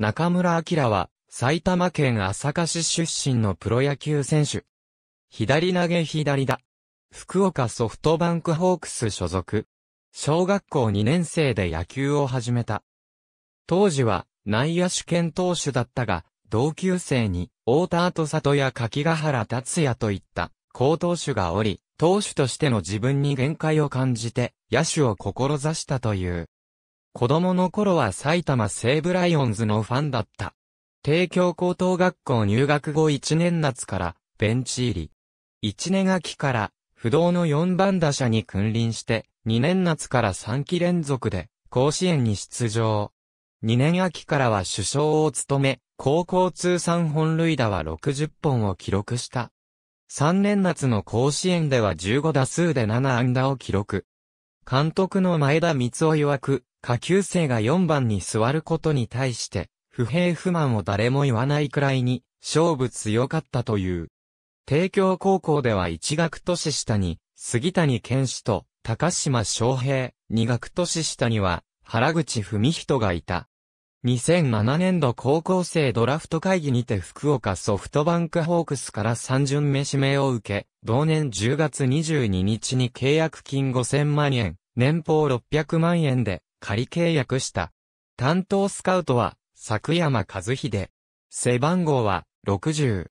中村明は、埼玉県朝霞市出身のプロ野球選手。左投げ左だ。福岡ソフトバンクホークス所属。小学校2年生で野球を始めた。当時は内野手兼投手だったが、同級生に、大田と里や柿ヶ原達也といった、好投手がおり、投手としての自分に限界を感じて、野手を志したという。子供の頃は埼玉西武ライオンズのファンだった。帝京高等学校入学後1年夏からベンチ入り。1年秋から不動の4番打者に君臨して、2年夏から3期連続で甲子園に出場。2年秋からは首相を務め、高校通算本塁打は60本を記録した。3年夏の甲子園では15打数で7安打を記録。監督の前田光雄曰く、下級生が4番に座ることに対して、不平不満を誰も言わないくらいに、勝負強かったという。帝京高校では1学年下に、杉谷健志と高島昌平、2学年下には、原口文人がいた。2007年度高校生ドラフト会議にて福岡ソフトバンクホークスから3巡目指名を受け、同年10月22日に契約金5000万円、年俸600万円で仮契約した。担当スカウトは、佐久山和秀。背番号は、60。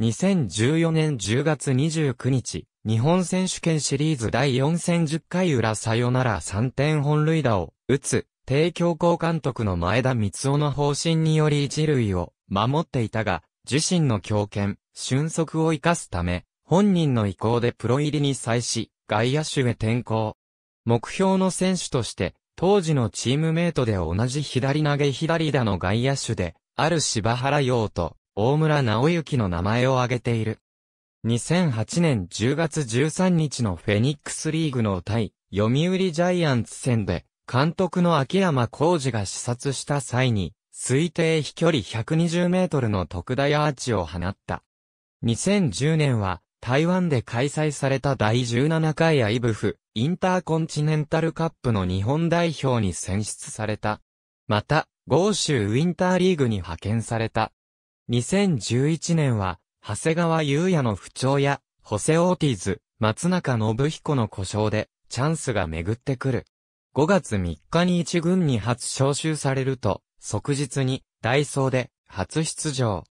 2014年10月29日、日本選手権シリーズ第4戦10回裏サヨナラ3点本塁打を打つ、帝京高監督の前田光雄の方針により一塁を守っていたが、自身の強肩、俊足を生かすため、本人の意向でプロ入りに際し、外野手へ転向。目標の選手として、当時のチームメイトで同じ左投げ左打の外野手で、ある柴原洋と大村直之の名前を挙げている。2008年10月13日のフェニックスリーグの対、読売ジャイアンツ戦で、監督の秋山浩二が視察した際に、推定飛距離120メートルの特大アーチを放った。2010年は、台湾で開催された第17回アイブフ、インターコンチネンタルカップの日本代表に選出された。また、豪州ウィンターリーグに派遣された。2011年は、長谷川優也の不調や、ホセ・オーティーズ、松中信彦の故障で、チャンスが巡ってくる。5月3日に一軍に初招集されると、即日に、ダイソーで、初出場。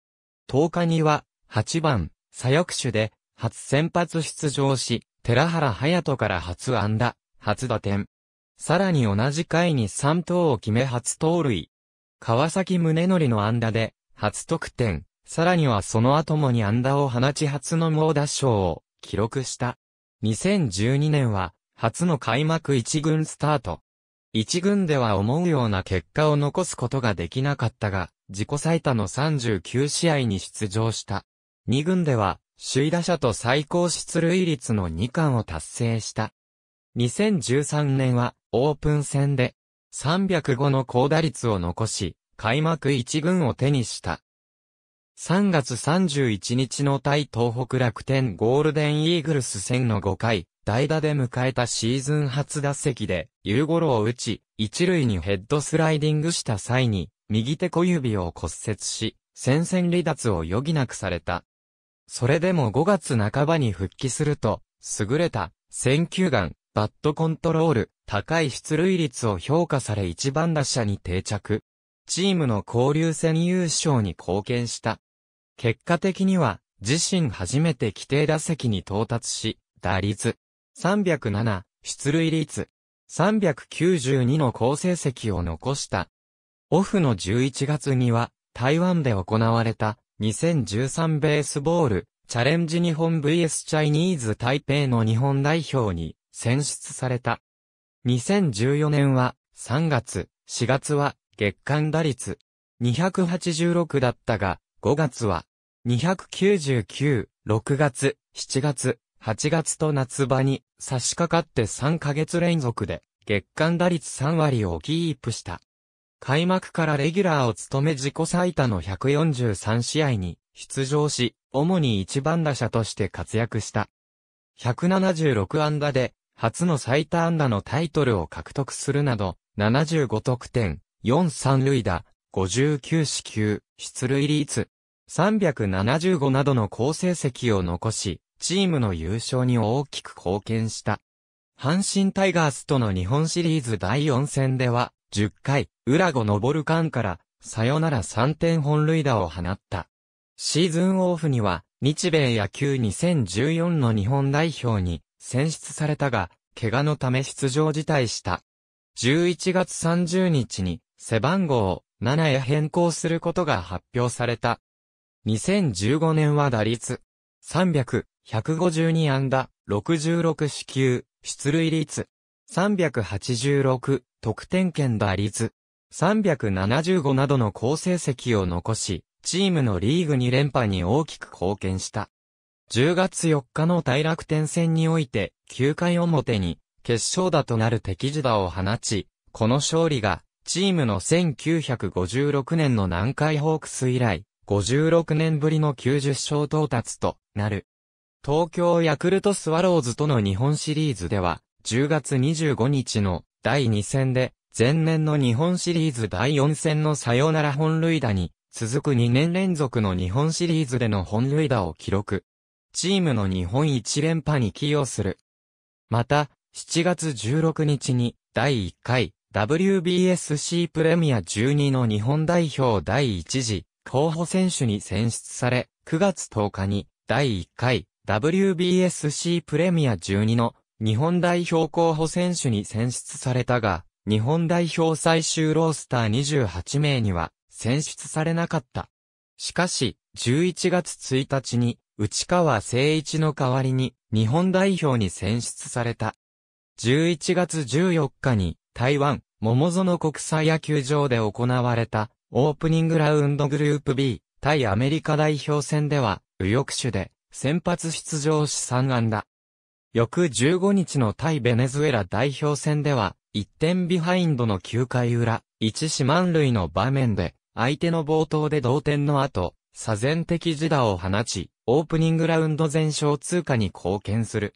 10日には、8番、左翼手で、初先発出場し、寺原隼人から初安打、初打点。さらに同じ回に3投を決め初盗塁。川崎宗則の安打で、初得点。さらにはその後もに安打を放ち初の猛打賞を記録した。2012年は、初の開幕一軍スタート。一軍では思うような結果を残すことができなかったが、自己最多の39試合に出場した。二軍では、首位打者と最高出塁率の2冠を達成した。2013年はオープン戦で305の高打率を残し、開幕1軍を手にした。3月31日の対東北楽天ゴールデンイーグルス戦の5回、代打で迎えたシーズン初打席で、夕頃を打ち、一塁にヘッドスライディングした際に、右手小指を骨折し、戦線離脱を余儀なくされた。それでも5月半ばに復帰すると、優れた、選球眼、バットコントロール、高い出塁率を評価され一番打者に定着。チームの交流戦優勝に貢献した。結果的には、自身初めて規定打席に到達し、打率307、出塁率392の好成績を残した。オフの11月には、台湾で行われた2013ベースボール、チャレンジ日本 VS チャイニーズ台北の日本代表に選出された。2014年は3月、4月は月間打率286だったが、5月は299、6月、7月、8月と夏場に差し掛かって3ヶ月連続で月間打率3割をキープした。開幕からレギュラーを務め自己最多の143試合に出場し、主に一番打者として活躍した。176安打で、初の最多安打のタイトルを獲得するなど、75得点、4三塁打、59四球、出塁率、375などの好成績を残し、チームの優勝に大きく貢献した。阪神タイガースとの日本シリーズ第4戦では、10回、浦後昇間から、さよなら3点本塁打を放った。シーズンオフには、日米野球2014の日本代表に選出されたが、怪我のため出場辞退した。11月30日に背番号を7へ変更することが発表された。2015年は打率300、152安打、66四球、出塁率386、得点圏打率、375などの好成績を残し、チームのリーグ2連覇に大きく貢献した。10月4日の大楽天戦において、9回表に、決勝打となる敵地打を放ち、この勝利が、チームの1956年の南海ホークス以来、56年ぶりの90勝到達となる。東京ヤクルトスワローズとの日本シリーズでは、10月25日の第2戦で、前年の日本シリーズ第4戦のサヨナラ本塁打に、続く2年連続の日本シリーズでの本塁打を記録。チームの日本一連覇に寄与する。また、7月16日に、第1回 WBSC プレミア12の日本代表第1次候補選手に選出され、9月10日に第1回 WBSC プレミア12の日本代表候補選手に選出されたが、日本代表最終ロースター28名には選出されなかった。しかし、11月1日に、内川誠一の代わりに、日本代表に選出された。11月14日に、台湾、桃園国際野球場で行われた、オープニングラウンドグループ B、対アメリカ代表戦では、右翼手で、先発出場し3安打。翌15日の対ベネズエラ代表戦では、1点ビハインドの9回裏、1四万塁の場面で、相手の冒頭で同点の後、左前的自打を放ち、オープニングラウンド全勝通過に貢献する。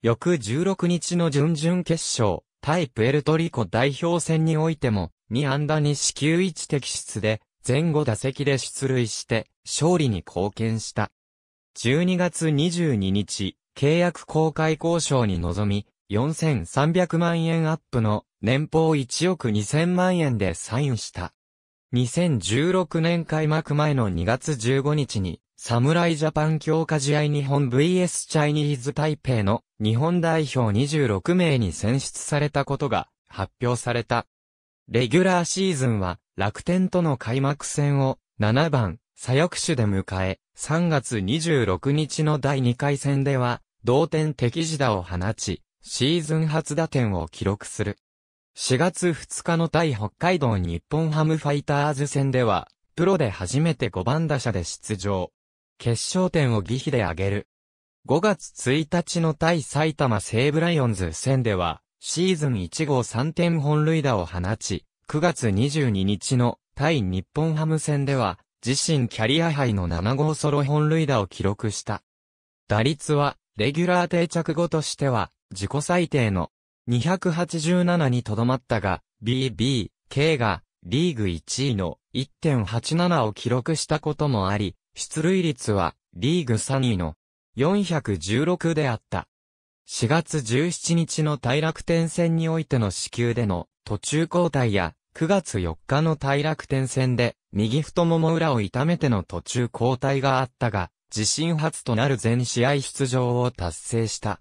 翌16日の準々決勝、対プエルトリコ代表戦においても、2安打に四球一的出で、前後打席で出塁して、勝利に貢献した。12月22日、契約公開交渉に臨み、4300万円アップの年俸1億2000万円でサインした。2016年開幕前の2月15日に、侍ジャパン強化試合日本 VS チャイニーズ台北の日本代表26名に選出されたことが発表された。レギュラーシーズンは楽天との開幕戦を7番左翼手で迎え、3月26日の第2回戦では、同点敵時打を放ち、シーズン初打点を記録する。4月2日の対北海道日本ハムファイターズ戦では、プロで初めて5番打者で出場。決勝点を儀比で挙げる。5月1日の対埼玉西武ライオンズ戦では、シーズン1号3点本塁打を放ち、9月22日の対日本ハム戦では、自身キャリア杯の7号ソロ本塁打を記録した。打率は、レギュラー定着後としては、自己最低の287にとどまったが、BB、K が、リーグ1位の1.87を記録したこともあり、出塁率は、リーグ3位の416であった。4月17日の大楽天戦においての支給での途中交代や9月4日の大楽天戦で、右太もも裏を痛めての途中交代があったが、自身初となる全試合出場を達成した。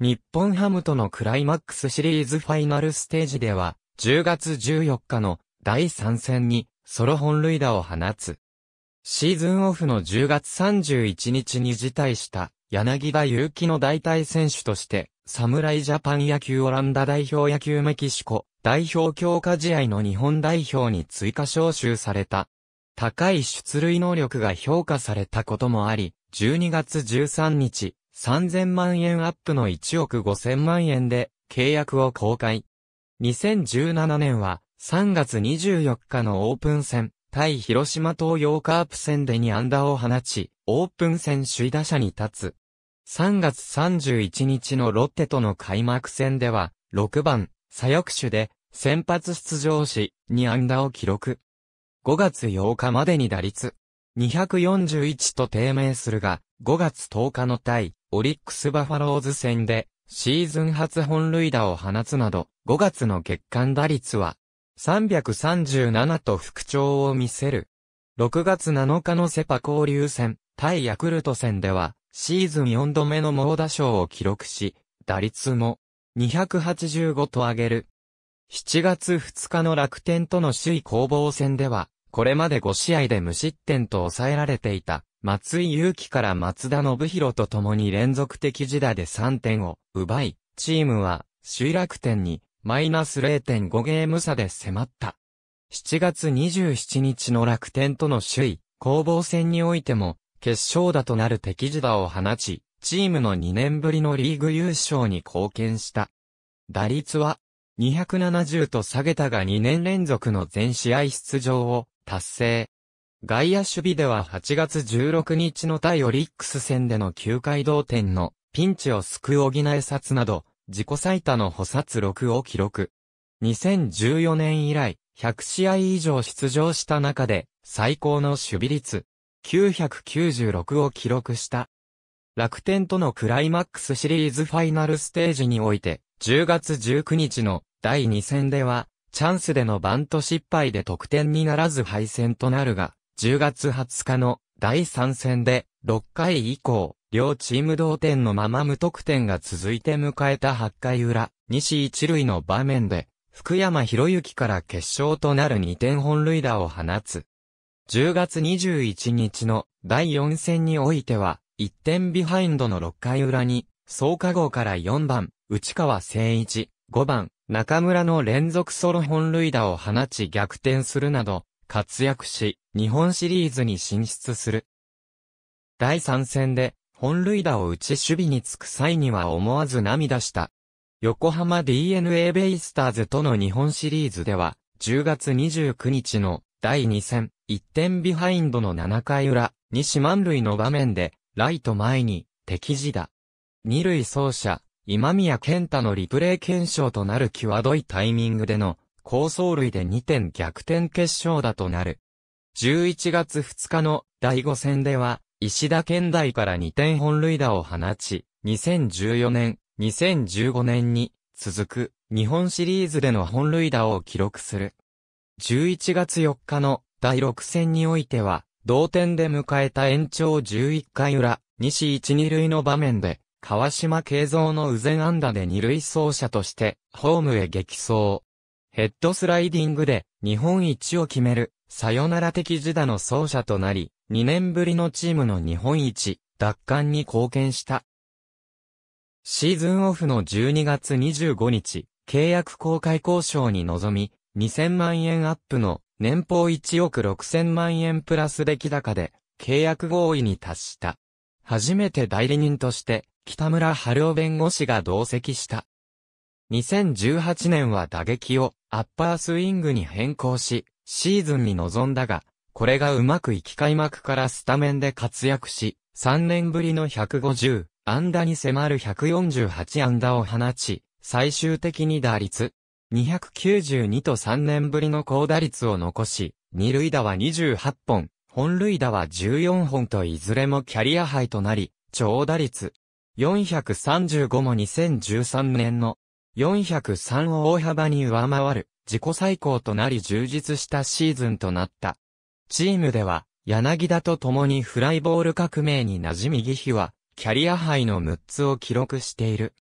日本ハムとのクライマックスシリーズファイナルステージでは、10月14日の第3戦にソロ本塁打を放つ。シーズンオフの10月31日に辞退した柳田祐希の代替選手として、侍ジャパン野球オランダ代表野球メキシコ代表強化試合の日本代表に追加招集された。高い出塁能力が評価されたこともあり、12月13日、3000万円アップの1億5000万円で契約を公開。2017年は3月24日のオープン戦、対広島東洋カープ戦でに安打を放ち、オープン戦首位打者に立つ。3月31日のロッテとの開幕戦では、6番、左翼手で先発出場し、2安打を記録。5月8日までに打率241と低迷するが、5月10日の対オリックスバファローズ戦でシーズン初本塁打を放つなど、5月の月間打率は337と復調を見せる。6月7日のセパ交流戦、対ヤクルト戦では、シーズン4度目の猛打賞を記録し、打率も285と上げる。7月2日の楽天との首位攻防戦では、これまで5試合で無失点と抑えられていた、松井祐樹から松田信弘と共に連続的時打で3点を奪い、チームは首位楽天にマイナス0.5ゲーム差で迫った。7月27日の楽天との首位攻防戦においても、決勝打となる敵時打を放ち、チームの2年ぶりのリーグ優勝に貢献した。打率は、270と下げたが2年連続の全試合出場を達成。外野守備では8月16日の対オリックス戦での9回同点のピンチを救う補え札など、自己最多の補殺6を記録。2014年以来、100試合以上出場した中で、最高の守備率、996を記録した。楽天とのクライマックスシリーズファイナルステージにおいて、10月19日の第2戦では、チャンスでのバント失敗で得点にならず敗戦となるが、10月20日の第3戦で、6回以降、両チーム同点のまま無得点が続いて迎えた8回裏、西一塁の場面で、福山博之から決勝となる2点本塁打を放つ。10月21日の第4戦においては、1点ビハインドの6回裏に、総加号から4番、内川誠一、5番、中村の連続ソロ本塁打を放ち逆転するなど、活躍し、日本シリーズに進出する。第3戦で、本塁打を打ち守備につく際には思わず涙した。横浜 DNA ベイスターズとの日本シリーズでは、10月29日の第2戦、1点ビハインドの7回裏、西満塁の場面で、ライト前に、敵地だ。二塁走者、今宮健太のリプレイ検証となる際どいタイミングでの、高走塁で2点逆転決勝打となる。11月2日の第5戦では、石田健大から2点本塁打を放ち、2014年、2015年に、続く、日本シリーズでの本塁打を記録する。11月4日の第6戦においては、同点で迎えた延長11回裏、西一二塁の場面で、川島慶三の右前安打で二塁走者として、ホームへ激走。ヘッドスライディングで、日本一を決める、サヨナラ的自打の走者となり、2年ぶりのチームの日本一、奪還に貢献した。シーズンオフの12月25日、契約公開交渉に臨み、2000万円アップの年俸1億6000万円プラス出来高で、契約合意に達した。初めて代理人として、北村春夫弁護士が同席した。2018年は打撃をアッパースイングに変更し、シーズンに臨んだが、これがうまくいき開幕からスタメンで活躍し、3年ぶりの150、安打に迫る148安打を放ち、最終的に打率、292と3年ぶりの高打率を残し、二塁打は28本、本塁打は14本といずれもキャリアハイとなり、長打率435も2013年の403を大幅に上回る自己最高となり充実したシーズンとなった。チームでは柳田と共にフライボール革命に馴染み義比はキャリアハイの6つを記録している。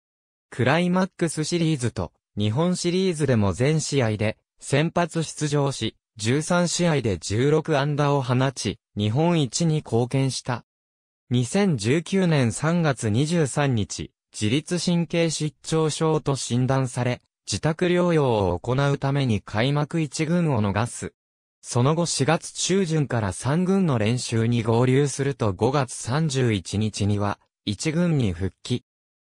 クライマックスシリーズと日本シリーズでも全試合で先発出場し、13試合で16安打を放ち、日本一に貢献した。2019年3月23日、自律神経失調症と診断され、自宅療養を行うために開幕1軍を逃す。その後4月中旬から3軍の練習に合流すると5月31日には1軍に復帰。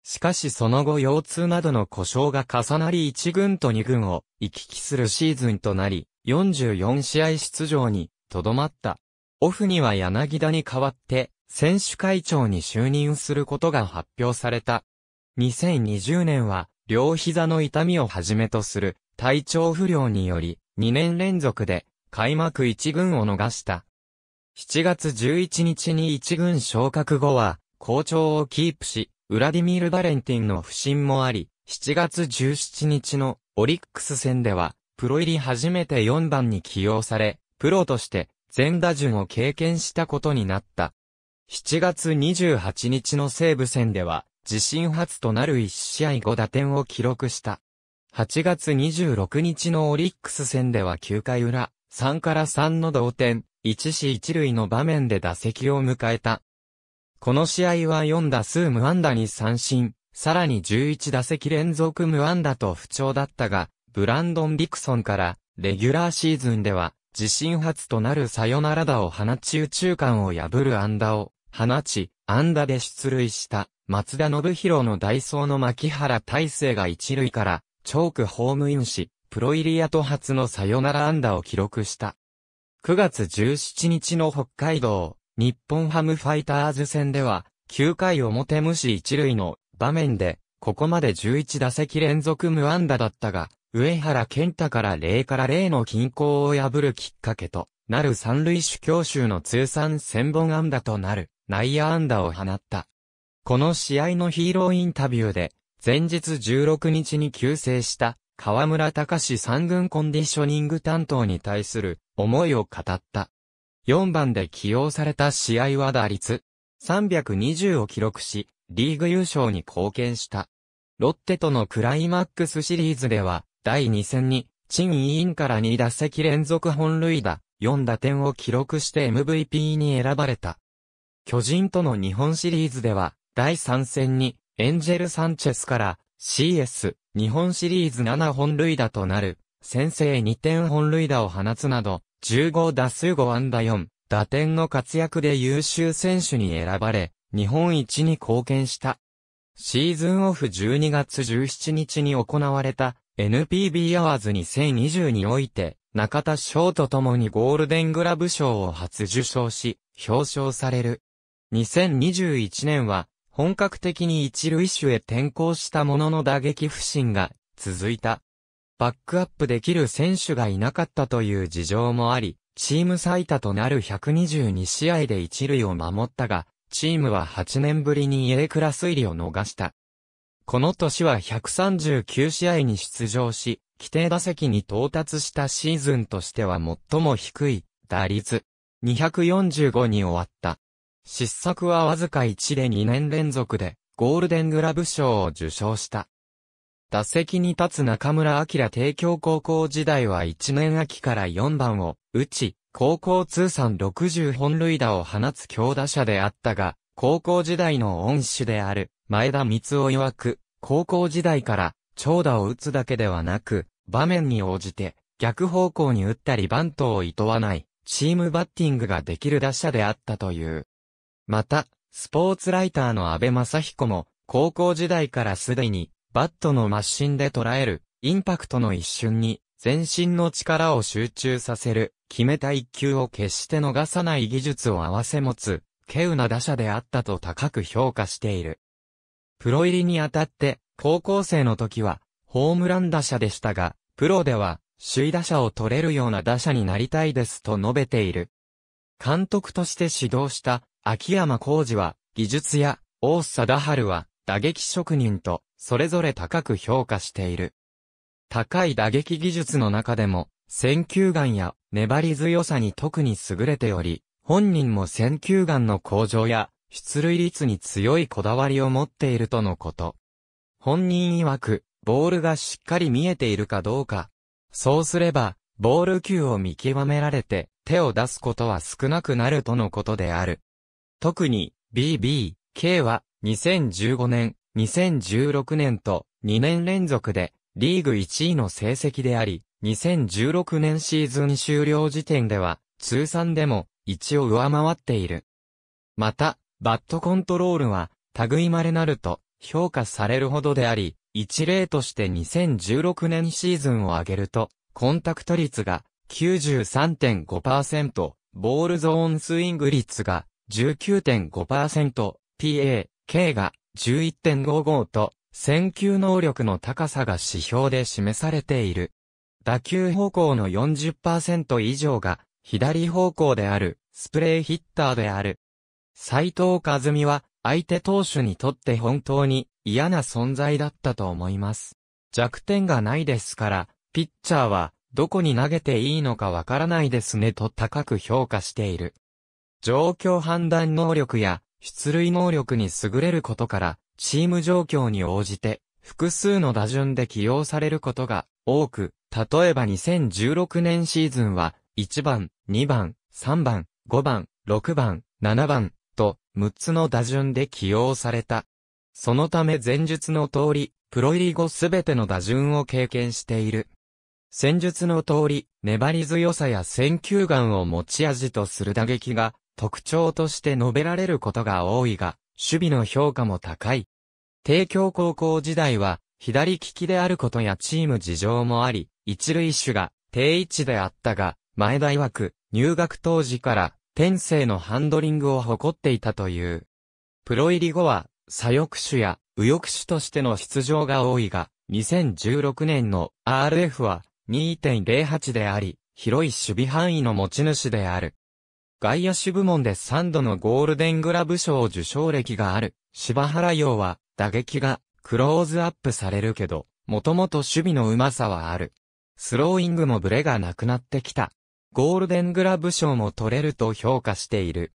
しかしその後腰痛などの故障が重なり1軍と2軍を行き来するシーズンとなり、44試合出場にとどまった。オフには柳田に代わって、選手会長に就任することが発表された。2020年は、両膝の痛みをはじめとする体調不良により、2年連続で開幕1軍を逃した。7月11日に1軍昇格後は、好調をキープし、ウラディミール・バレンティンの不審もあり、7月17日のオリックス戦では、プロ入り初めて4番に起用され、プロとして全打順を経験したことになった。7月28日の西武戦では、自身初となる1試合5打点を記録した。8月26日のオリックス戦では9回裏、3から3の同点、1死1塁の場面で打席を迎えた。この試合は4打数無安打に三振、さらに11打席連続無安打と不調だったが、ブランドン・ディクソンから、レギュラーシーズンでは、自身初となるサヨナラ打を放ち宇宙間を破る安打を放ち、安打で出塁した松田信弘のダイソーの牧原大成が一塁からチョークホームインし、プロイリアと初のサヨナラ安打を記録した。9月17日の北海道日本ハムファイターズ戦では、9回表無視一塁の場面で、ここまで11打席連続無安打だったが、上原健太から0から0の均衡を破るきっかけとなる三塁主強襲の通算1000本安打となる内野安打を放った。この試合のヒーローインタビューで、前日16日に急成した河村隆三軍コンディショニング担当に対する思いを語った。4番で起用された試合は打率320を記録し、リーグ優勝に貢献した。ロッテとのクライマックスシリーズでは、第2戦に、陳委員から2打席連続本塁打、4打点を記録して MVP に選ばれた。巨人との日本シリーズでは、第3戦に、エンジェル・サンチェスから CS 日本シリーズ7本塁打となる先制2点本塁打を放つなど15打数5安打4、打点の活躍で優秀選手に選ばれ、日本一に貢献した。シーズンオフ12月17日に行われた NPB アワーズ2020において、中田翔と共にゴールデングラブ賞を初受賞し、表彰される。2021年は、本格的に一塁手へ転向したものの打撃不振が続いた。バックアップできる選手がいなかったという事情もあり、チーム最多となる122試合で一塁を守ったが、チームは8年ぶりに A クラス入りを逃した。この年は139試合に出場し、規定打席に到達したシーズンとしては最も低い打率245に終わった。失策はわずか1で2年連続でゴールデングラブ賞を受賞した。打席に立つ中村明帝京高校時代は1年秋から4番を打ち、高校通算60本塁打を放つ強打者であったが、高校時代の恩師である前田光を曰く、高校時代から長打を打つだけではなく、場面に応じて逆方向に打ったりバントを厭わないチームバッティングができる打者であったという。また、スポーツライターの安倍正彦も高校時代からすでにバットのシンで捉える、インパクトの一瞬に、全身の力を集中させる、決めた一球を決して逃さない技術を併せ持つ、稀有な打者であったと高く評価している。プロ入りにあたって、高校生の時は、ホームラン打者でしたが、プロでは、首位打者を取れるような打者になりたいですと述べている。監督として指導した、秋山浩二は、技術や、大貞治は、打撃職人と、それぞれ高く評価している。高い打撃技術の中でも、選球眼や粘り強さに特に優れており、本人も選球眼の向上や、出塁率に強いこだわりを持っているとのこと。本人曰く、ボールがしっかり見えているかどうか。そうすれば、ボール球を見極められて、手を出すことは少なくなるとのことである。特に、BB、K は、2015年、2016年と2年連続でリーグ1位の成績であり、2016年シーズン終了時点では通算でも1を上回っている。また、バットコントロールは類まれなると評価されるほどであり、一例として2016年シーズンを挙げると、コンタクト率が93.5%、ボールゾーンスイング率が19.5%、PA、K が11.55と、選球能力の高さが指標で示されている。打球方向の40%以上が左方向であるスプレーヒッターである。斎藤和美は相手投手にとって本当に嫌な存在だったと思います。弱点がないですから、ピッチャーはどこに投げていいのかわからないですねと高く評価している。状況判断能力や出塁能力に優れることから、チーム状況に応じて、複数の打順で起用されることが多く、例えば2016年シーズンは、1番、2番、3番、5番、6番、7番、と、6つの打順で起用された。そのため前述の通り、プロ入り後すべての打順を経験している。戦術の通り、粘り強さや選球眼を持ち味とする打撃が特徴として述べられることが多いが、守備の評価も高い。帝京高校時代は、左利きであることやチーム事情もあり、一塁手が定位置であったが、前大く、入学当時から天性のハンドリングを誇っていたという。プロ入り後は、左翼手や右翼手としての出場が多いが、2016年の RF は2.08であり、広い守備範囲の持ち主である。外野手部門で3度のゴールデングラブ賞受賞歴がある、柴原洋は、打撃が、クローズアップされるけど、もともと守備の上手さはある。スローイングもブレがなくなってきた。ゴールデングラブ賞も取れると評価している。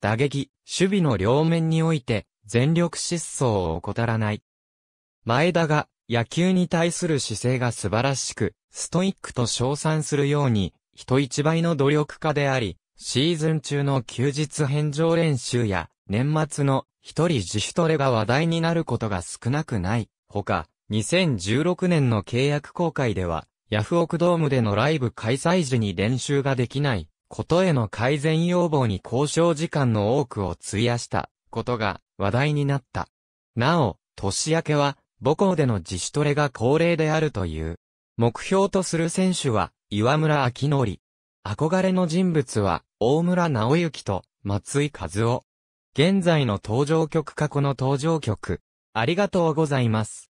打撃、守備の両面において、全力疾走を怠らない。前田が、野球に対する姿勢が素晴らしく、ストイックと称賛するように、人一倍の努力家であり、シーズン中の休日返上練習や、年末の一人自主トレが話題になることが少なくない。ほか、2016年の契約公開では、ヤフオクドームでのライブ開催時に練習ができないことへの改善要望に交渉時間の多くを費やしたことが話題になった。なお、年明けは母校での自主トレが恒例であるという。目標とする選手は岩村明則。憧れの人物は大村直之と松井和夫。現在の登場曲過去の登場曲。ありがとうございます。